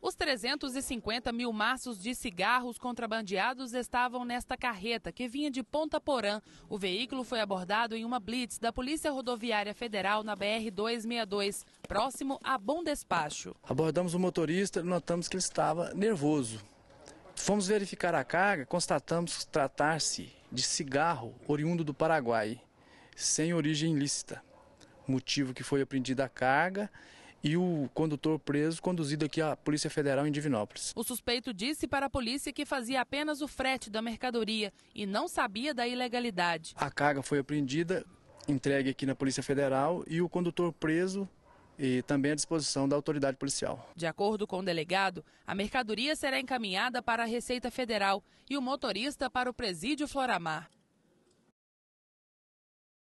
Os 350 mil maços de cigarros contrabandeados estavam nesta carreta que vinha de Ponta Porã. O veículo foi abordado em uma blitz da Polícia Rodoviária Federal na BR-262, próximo a Bom Despacho. Abordamos o motorista e notamos que ele estava nervoso. Fomos verificar a carga, constatamos tratar-se de cigarro oriundo do Paraguai, sem origem ilícita. Motivo que foi apreendida a carga e o condutor preso, conduzido aqui à Polícia Federal em Divinópolis. O suspeito disse para a polícia que fazia apenas o frete da mercadoria e não sabia da ilegalidade. A carga foi apreendida, entregue aqui na Polícia Federal e o condutor preso e também à disposição da autoridade policial. De acordo com o delegado, a mercadoria será encaminhada para a Receita Federal e o motorista para o Presídio Floramar.